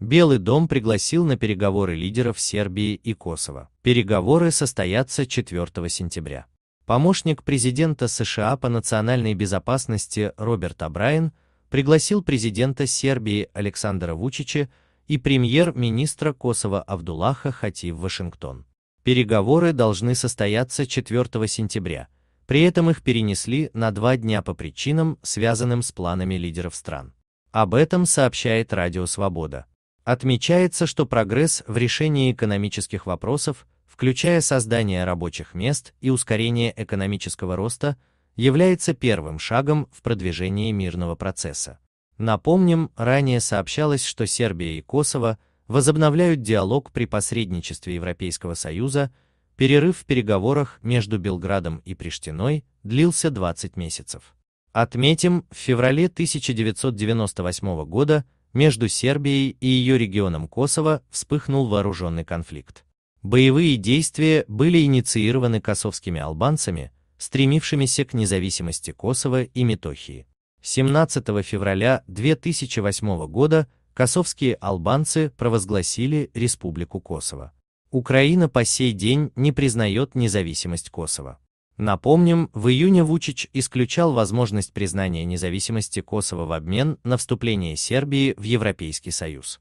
Белый дом пригласил на переговоры лидеров Сербии и Косово. Переговоры состоятся 4 сентября. Помощник президента США по национальной безопасности Роберт Абрайен пригласил президента Сербии Александра Вучича и премьер-министра Косово Авдулаха Хати в Вашингтон. Переговоры должны состояться 4 сентября, при этом их перенесли на два дня по причинам, связанным с планами лидеров стран. Об этом сообщает Радио Свобода. Отмечается, что прогресс в решении экономических вопросов, включая создание рабочих мест и ускорение экономического роста, является первым шагом в продвижении мирного процесса. Напомним, ранее сообщалось, что Сербия и Косово возобновляют диалог при посредничестве Европейского Союза, перерыв в переговорах между Белградом и Приштиной длился 20 месяцев. Отметим, в феврале 1998 года между Сербией и ее регионом Косово вспыхнул вооруженный конфликт. Боевые действия были инициированы косовскими албанцами, стремившимися к независимости Косово и Метохии. 17 февраля 2008 года косовские албанцы провозгласили Республику Косово. Украина по сей день не признает независимость Косово. Напомним, в июне Вучич исключал возможность признания независимости Косово в обмен на вступление Сербии в Европейский Союз.